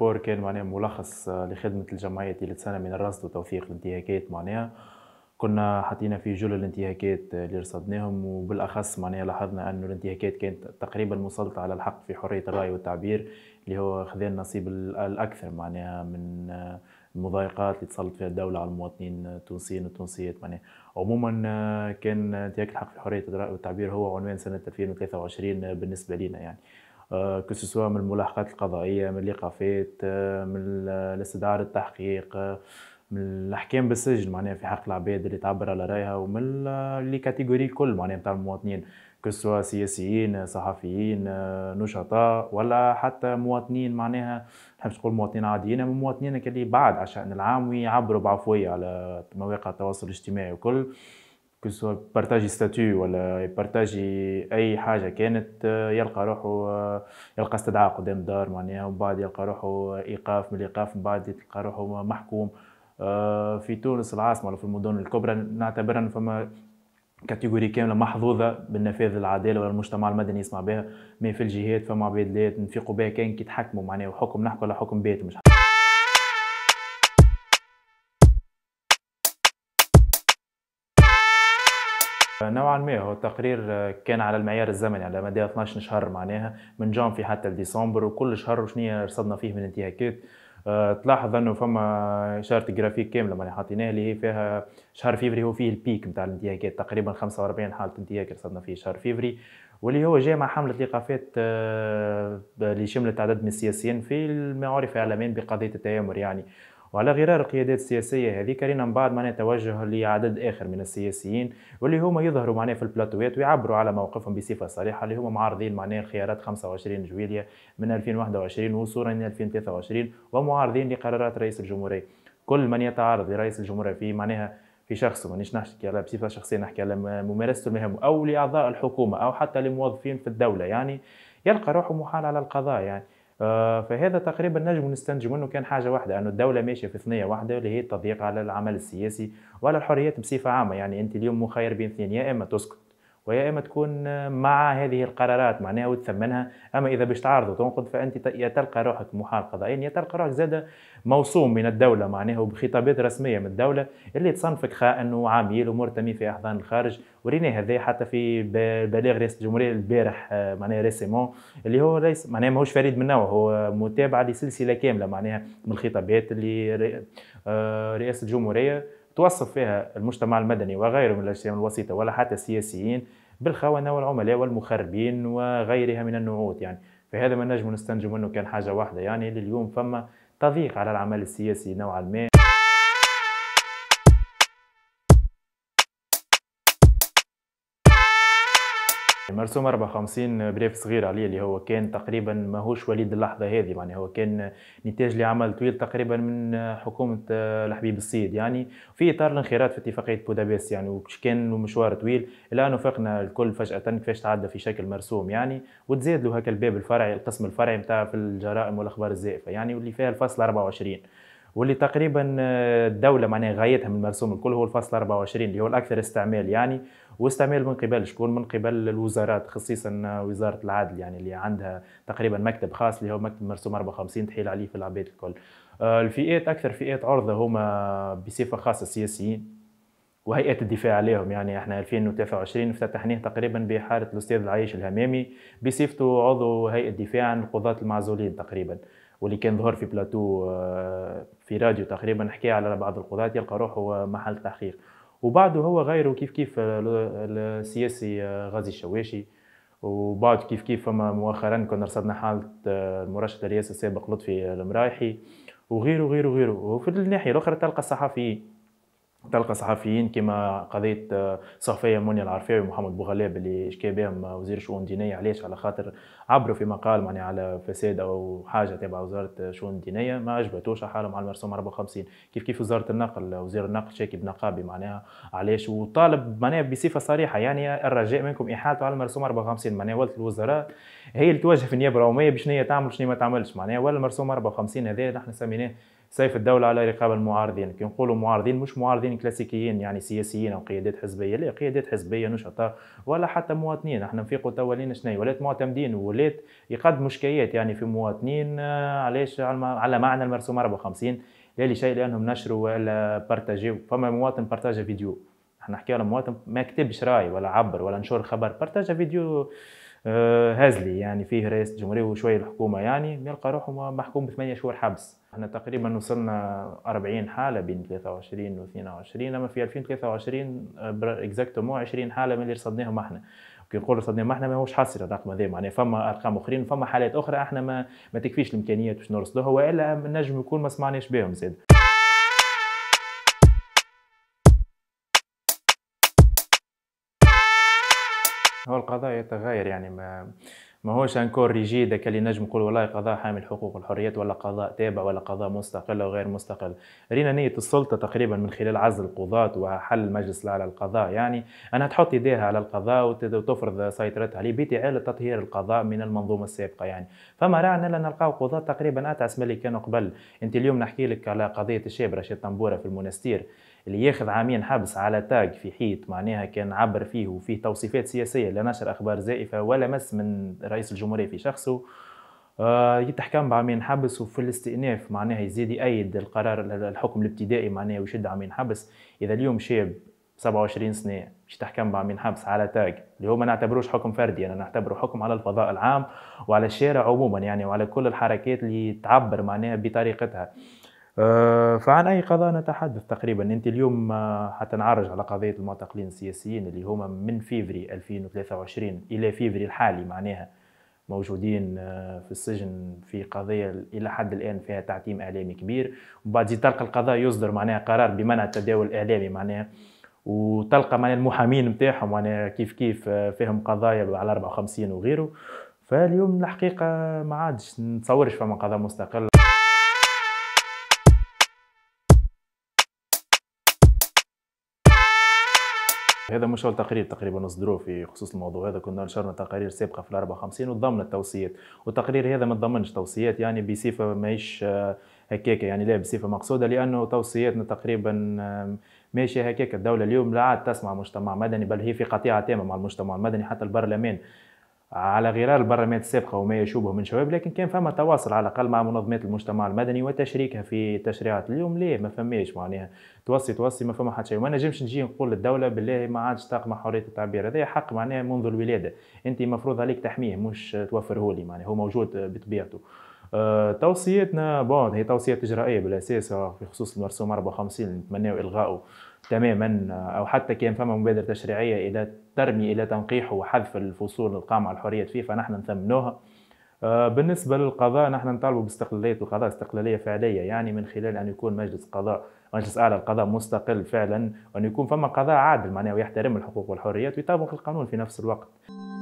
رابور كان معناها ملخص آه، لخدمة الجمعية اللي تسنى من الرصد وتوثيق الانتهاكات معناها كنا حطينا في جل الانتهاكات آه، اللي رصدناهم وبالاخص معناها لاحظنا انه الانتهاكات كانت تقريبا مسلطه على الحق في حريه الراي والتعبير اللي هو خذا النصيب الاكثر معناها من آه، المضايقات اللي تسلط فيها الدولة على المواطنين التونسيين والتونسيات معناها عموما كان انتهاك الحق في حرية الرأي والتعبير هو عنوان سنة 2023 بالنسبة لنا يعني آه، كو سوسوا من الملاحقات القضائيه من الايقافات آه، من الاستدعاء التحقيق آه، من الاحكام بالسجن معناها في حق العباد اللي تعبر على رايها ومن لي كاتيجوري الكل معناها نتاع المواطنين كسوا سياسيين صحفيين نشطاء ولا حتى مواطنين معناها نحبش نقول مواطنين عاديين اما مواطنين اللي بعد على الشان العام ويعبروا بعفويه على مواقع التواصل الاجتماعي وكل كو سوا بارتاجي ستاتيو ولا بارتاجي اي حاجه كانت آه، يلقى روحو آه، يلقى استدعاء قدام الدار معناها ومن بعد يلقى روحو آه، ايقاف من الايقاف من بعد يلقى روحو محكوم في تونس العاصمه ولا في المدن الكبرى نعتبرها فما كاتيجوري كامله محظوظه بالنفاذ العداله ولا المجتمع المدني يسمع بها مي في الجهات فما عباد لا بها كان كي تحكموا معناها وحكم نحكم على حكم بيت مش نوعا ما هو التقرير آه، كان على المعيار الزمني على مدى 12 شهر معناها من جانفي حتى لديسمبر وكل شهر وشنو رصدنا فيه من انتهاكات آه، تلاحظ انه فما اشاره جرافيك كامله معناها حاطينها اللي هي فيها شهر فيفري هو فيه البيك نتاع الانتهاكات تقريبا 45 حاله انتهاك رصدنا فيه شهر فيفري واللي هو جاي مع حمله ايقافات آه، اللي شملت عدد من السياسيين في المعارف اعلاميا بقضيه التآمر يعني وعلى غرار القيادات السياسية هذه كرينا من بعد معناها توجه لعدد آخر من السياسيين واللي هما يظهروا معناها في البلاتوات ويعبروا على موقفهم بصفة صريحة اللي هما معارضين معناها خيارات 25 جويلية من 2021 وصولا إلى 2023 ومعارضين لقرارات رئيس الجمهورية كل من يتعارض لرئيس الجمهورية في معناها في شخصه مانيش نحكي على بصفه شخصيه نحكي على ممارسته المهام او لاعضاء الحكومه او حتى لموظفين في الدوله يعني يلقى روحه محال على القضاء يعني آه، فهذا تقريبا نجم نستنتج منه كان حاجه واحده انه الدوله ماشيه في ثنيه واحده اللي هي التضييق على العمل السياسي وعلى الحريات بصفه عامه يعني انت اليوم مخير بين اثنين يا اما تسكت ويا اما تكون مع هذه القرارات معناها وتثمنها اما اذا باش تعارض وتنقض فانت يا تلقى روحك محال قضائيا يا تلقى روحك زاده موصوم من الدوله معناها وبخطابات رسميه من الدوله اللي تصنفك خائن وعميل ومرتمي في احضان الخارج ورينا هذا حتى في بلاغ رئيس الجمهوريه البارح آه، معناها ريسيمون اللي هو ليس معناها ماهوش فريد من نوعه هو متابعه لسلسله كامله معناها من الخطابات اللي آه، رئيس الجمهوريه توصف فيها المجتمع المدني وغيره من الاجسام الوسيطه ولا حتى السياسيين بالخونه والعملاء والمخربين وغيرها من النعوت يعني فهذا ما نجم نستنجم منه كان حاجه واحده يعني لليوم فما تضييق على العمل السياسي نوعا ما مرسوم 54 بريف صغير عليه اللي هو كان تقريبا ماهوش وليد اللحظه هذه يعني هو كان نتاج لعمل طويل تقريبا من حكومه الحبيب السيد يعني في اطار الانخراط في اتفاقيه بودابيس يعني وكش كان مشوار طويل الان وفقنا الكل فجاه كيفاش تعدى في شكل مرسوم يعني وتزاد له هكا الباب الفرعي القسم الفرعي نتاع في الجرائم والاخبار الزائفه يعني واللي فيها الفصل 24 واللي تقريبا الدوله معناها غايتها من المرسوم الكل هو الفصل 24 اللي هو الاكثر استعمال يعني واستعمال من قبل شكون من قبل الوزارات خصيصا وزاره العدل يعني اللي عندها تقريبا مكتب خاص اللي هو مكتب مرسوم 54 تحيل عليه في العباد الكل آه، الفئات اكثر فئات عرضه هما بصفه خاصه السياسيين وهيئه الدفاع عليهم يعني احنا 2023 افتتحناه تقريبا بحاره الاستاذ العايش الهمامي بصفته عضو هيئه الدفاع عن القضاة المعزولين تقريبا واللي كان ظهر في بلاتو آه، في راديو تقريبا حكى على بعض القضاة يلقى روحه محل تحقيق وبعده هو غيره كيف كيف آه، السياسي آه، غازي الشواشي وبعد كيف كيف فما مؤخرا كنا رصدنا حاله آه، المرشد الرئاسي السابق لطفي المرايحي وغيره وغيره وغيره وفي الناحيه الاخرى تلقى الصحفيين تلقى صحفيين كما قضيه آه، صحفيه مونيا العرفاوي ومحمد بوغلاب اللي اشكى بهم آه، وزير الشؤون الدينيه علاش على خاطر عبروا في مقال معناها على فساد او حاجه تبع وزاره الشؤون آه، الدينيه ما عجبتوش حالهم على المرسوم 54 كيف كيف وزاره النقل وزير النقل شاكي بنقابي معناها علاش وطالب معناها بصفه صريحه يعني الرجاء منكم احالته على المرسوم 54 معناها ولد الوزراء هي اللي تواجه في النيابه العموميه بشنو هي تعمل شنو ما تعملش معناها ولا مرسوم 54 هذا اللي احنا سميناه سيف الدولة على رقاب المعارضين كي نقولوا معارضين مش معارضين كلاسيكيين يعني سياسيين أو قيادات حزبية لا قيادات حزبية نشطاء ولا حتى مواطنين احنا نفيقوا توا شنيا شنو ولات معتمدين ولات يقدموا شكايات يعني في مواطنين آه، علاش على معنى المرسوم 54 لا لشيء لأنهم نشروا ولا بارتاجيو فما مواطن بارتاجا فيديو احنا نحكي على مواطن ما كتبش راي ولا عبر ولا نشر خبر بارتاجا فيديو آه، هازلي يعني فيه رئيس الجمهوريه وشويه الحكومه يعني يلقى روحه محكوم بثمانية شهور حبس احنا تقريبا وصلنا 40 حاله بين 23 و 22 اما في 2023 اكزاكتومون 20 حاله من اللي رصدناهم احنا كي نقول رصدناهم ما احنا ماهوش حاصر الرقم هذا معناها فما ارقام اخرين فما حالات اخرى احنا ما, ما تكفيش الامكانيات باش نرصدوها والا نجم يكون ما سمعناش بهم زاد هو القضاء يتغير يعني ما ما هوش انكور ريجيد اللي نجم نقول والله قضاء حامل حقوق الحريات ولا قضاء تابع ولا قضاء مستقل او غير مستقل رينا نيه السلطه تقريبا من خلال عزل القضاة وحل المجلس الاعلى للقضاء يعني انها تحط ايديها على القضاء وتفرض سيطرتها عليه باعاده تطهير القضاء من المنظومه السابقه يعني فما رانا نلقاو قضاة تقريبا اتعس من اللي كانوا قبل انت اليوم نحكي لك على قضيه الشاب رشيد طنبوره في المنستير اللي ياخذ عامين حبس على تاج في حيط معناها كان عبر فيه وفيه توصيفات سياسيه لا نشر اخبار زائفه ولا مس من رئيس الجمهوريه في شخصه آه، يتحكم بعامين حبس وفي الاستئناف معناها يزيد يأيد القرار الحكم الابتدائي معناها ويشد عامين حبس إذا اليوم شاب 27 سنة مش تحكم بعامين حبس على تاج اللي هو ما نعتبروش حكم فردي أنا نعتبره حكم على الفضاء العام وعلى الشارع عموما يعني وعلى كل الحركات اللي تعبر معناها بطريقتها آه، فعن اي قضاء نتحدث تقريبا انت اليوم آه، حتنعرج على قضيه المعتقلين السياسيين اللي هما من فيفري 2023 الى فيفري الحالي معناها موجودين آه، في السجن في قضيه الى حد الان فيها تعتيم اعلامي كبير وبعد تلقى القضاء يصدر معناها قرار بمنع التداول الاعلامي معناها وتلقى معناها المحامين نتاعهم معناها كيف كيف فيهم قضايا على 54 وغيره فاليوم الحقيقه ما عادش نتصورش فما قضاء مستقل هذا مش اول تقرير تقريبا نصدروه في خصوص الموضوع هذا كنا نشرنا تقارير سابقه في 54 وضمن التوصيات والتقرير هذا ما تضمنش توصيات يعني بصفه ماهيش آه، هكاك يعني لا بصفه مقصوده لانه توصياتنا تقريبا ماشيه هكاك الدوله اليوم لا عاد تسمع مجتمع مدني بل هي في قطيعه تامه مع المجتمع المدني حتى البرلمان على غرار البرامات السابقة وما يشوبه من شباب لكن كان فما تواصل على الأقل مع منظمات المجتمع المدني وتشريكها في تشريعات اليوم ليه ما فماش معناها توصي توصي ما فما حتى شيء وما نجمش نجي نقول للدولة بالله ما عادش تقمع حرية التعبير هذا حق معناها منذ الولادة أنت مفروض عليك تحميه مش توفره لي معناها هو موجود بطبيعته أه توصيتنا بون هي توصيات إجرائية بالأساس آه، في خصوص المرسوم 54 نتمناو إلغائه تماما او حتى كان فما مبادره تشريعيه الى ترمي الى تنقيح وحذف الفصول القامعه الحريه فيفا نحن نثمنوها آه، بالنسبه للقضاء نحن نطالبوا باستقلاليه القضاء استقلاليه فعليه يعني من خلال ان يكون مجلس قضاء مجلس اعلى القضاء مستقل فعلا وان يكون فما قضاء عادل معناه ويحترم الحقوق والحريات ويطابق القانون في نفس الوقت.